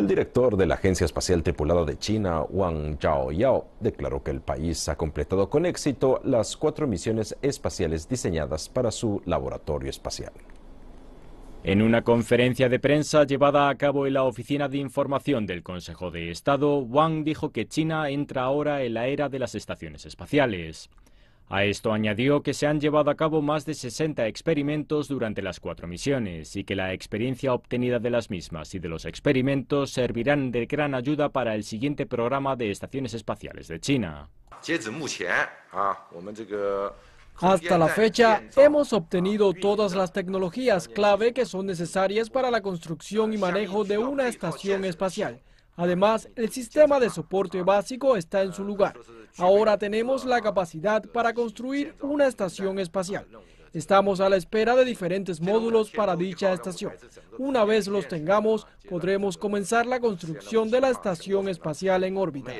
El director de la Agencia Espacial Tripulada de China, Wang Yao, declaró que el país ha completado con éxito las cuatro misiones espaciales diseñadas para su laboratorio espacial. En una conferencia de prensa llevada a cabo en la Oficina de Información del Consejo de Estado, Wang dijo que China entra ahora en la era de las estaciones espaciales. A esto añadió que se han llevado a cabo más de 60 experimentos durante las cuatro misiones y que la experiencia obtenida de las mismas y de los experimentos servirán de gran ayuda para el siguiente programa de estaciones espaciales de China. Hasta la fecha, hemos obtenido todas las tecnologías clave que son necesarias para la construcción y manejo de una estación espacial. Además, el sistema de soporte básico está en su lugar. Ahora tenemos la capacidad para construir una estación espacial. Estamos a la espera de diferentes módulos para dicha estación. Una vez los tengamos, podremos comenzar la construcción de la estación espacial en órbita.